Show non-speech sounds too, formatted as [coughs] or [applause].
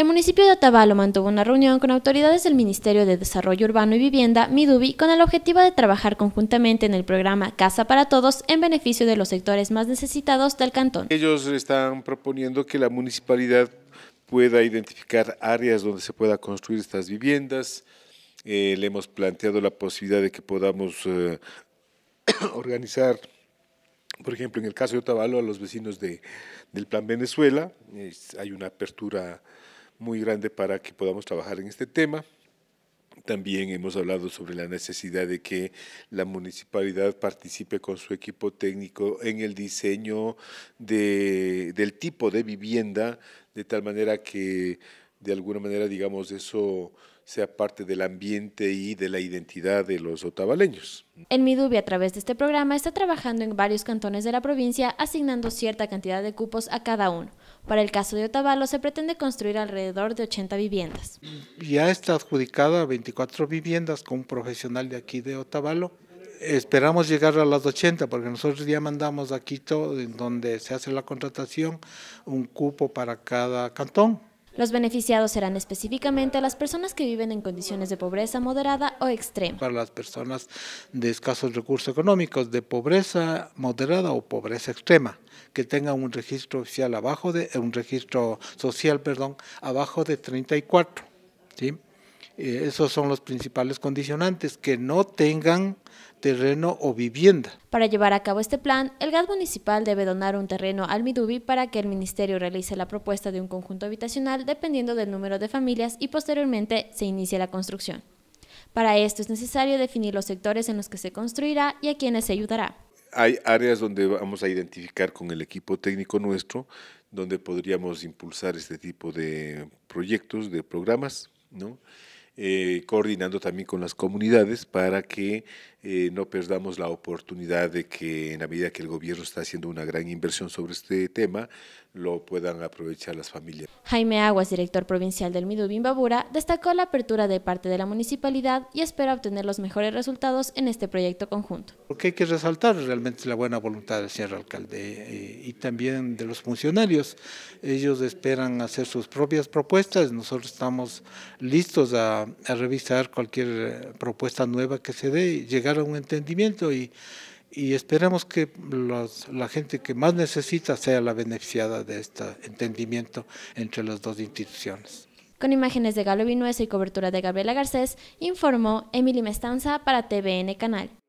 El municipio de Otavalo mantuvo una reunión con autoridades del Ministerio de Desarrollo Urbano y Vivienda, Midubi, con el objetivo de trabajar conjuntamente en el programa Casa para Todos en beneficio de los sectores más necesitados del cantón. Ellos están proponiendo que la municipalidad pueda identificar áreas donde se pueda construir estas viviendas. Eh, le hemos planteado la posibilidad de que podamos eh, [coughs] organizar por ejemplo, en el caso de Otavalo, a los vecinos de, del Plan Venezuela, hay una apertura muy grande para que podamos trabajar en este tema. También hemos hablado sobre la necesidad de que la municipalidad participe con su equipo técnico en el diseño de, del tipo de vivienda, de tal manera que de alguna manera, digamos, eso sea parte del ambiente y de la identidad de los otavaleños. En Midubi, a través de este programa, está trabajando en varios cantones de la provincia, asignando cierta cantidad de cupos a cada uno. Para el caso de Otavalo se pretende construir alrededor de 80 viviendas. Ya está adjudicada 24 viviendas con un profesional de aquí de Otavalo. Esperamos llegar a las 80 porque nosotros ya mandamos a Quito, en donde se hace la contratación, un cupo para cada cantón. Los beneficiados serán específicamente las personas que viven en condiciones de pobreza moderada o extrema. Para las personas de escasos recursos económicos, de pobreza moderada o pobreza extrema, que tengan un registro oficial abajo de, un registro social, perdón, abajo de 34, ¿sí? Eh, esos son los principales condicionantes, que no tengan terreno o vivienda. Para llevar a cabo este plan, el gas municipal debe donar un terreno al Midubi para que el ministerio realice la propuesta de un conjunto habitacional dependiendo del número de familias y posteriormente se inicie la construcción. Para esto es necesario definir los sectores en los que se construirá y a quienes se ayudará. Hay áreas donde vamos a identificar con el equipo técnico nuestro, donde podríamos impulsar este tipo de proyectos, de programas, ¿no? Eh, coordinando también con las comunidades para que eh, no perdamos la oportunidad de que en la medida que el gobierno está haciendo una gran inversión sobre este tema, lo puedan aprovechar las familias. Jaime Aguas, director provincial del Midubín destacó la apertura de parte de la municipalidad y espera obtener los mejores resultados en este proyecto conjunto. Lo que hay que resaltar realmente la buena voluntad del señor alcalde eh, y también de los funcionarios. Ellos esperan hacer sus propias propuestas, nosotros estamos listos a a, revisar cualquier eh, propuesta nueva que se dé y llegar a un entendimiento y, y esperamos que la gente que más necesita sea la beneficiada de este entendimiento entre las dos instituciones. Con imágenes de Galo Vinueza y cobertura de Gabriela Garcés, informó Emily Mestanza para TVN Canal.